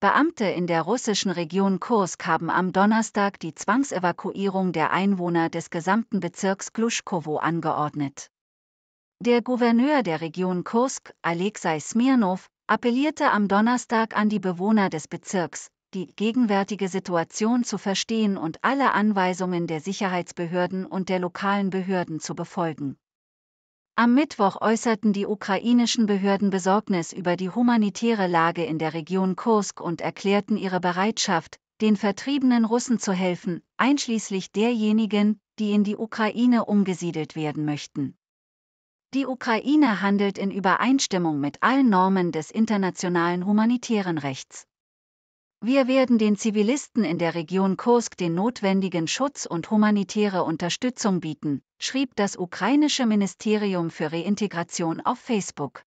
Beamte in der russischen Region Kursk haben am Donnerstag die Zwangsevakuierung der Einwohner des gesamten Bezirks Gluschkowo angeordnet. Der Gouverneur der Region Kursk, Alexei Smirnov, appellierte am Donnerstag an die Bewohner des Bezirks, die gegenwärtige Situation zu verstehen und alle Anweisungen der Sicherheitsbehörden und der lokalen Behörden zu befolgen. Am Mittwoch äußerten die ukrainischen Behörden Besorgnis über die humanitäre Lage in der Region Kursk und erklärten ihre Bereitschaft, den vertriebenen Russen zu helfen, einschließlich derjenigen, die in die Ukraine umgesiedelt werden möchten. Die Ukraine handelt in Übereinstimmung mit allen Normen des internationalen humanitären Rechts. Wir werden den Zivilisten in der Region Kursk den notwendigen Schutz und humanitäre Unterstützung bieten, schrieb das ukrainische Ministerium für Reintegration auf Facebook.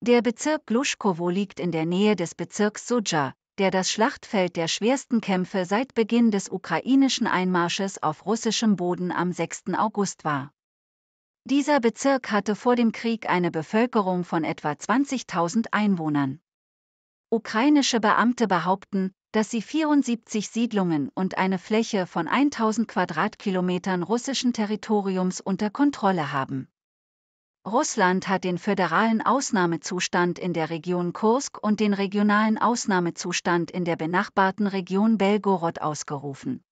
Der Bezirk Gluschkowo liegt in der Nähe des Bezirks Soja, der das Schlachtfeld der schwersten Kämpfe seit Beginn des ukrainischen Einmarsches auf russischem Boden am 6. August war. Dieser Bezirk hatte vor dem Krieg eine Bevölkerung von etwa 20.000 Einwohnern. Ukrainische Beamte behaupten, dass sie 74 Siedlungen und eine Fläche von 1000 Quadratkilometern russischen Territoriums unter Kontrolle haben. Russland hat den föderalen Ausnahmezustand in der Region Kursk und den regionalen Ausnahmezustand in der benachbarten Region Belgorod ausgerufen.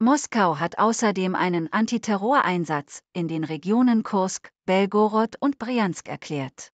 Moskau hat außerdem einen Antiterroreinsatz in den Regionen Kursk, Belgorod und Bryansk erklärt.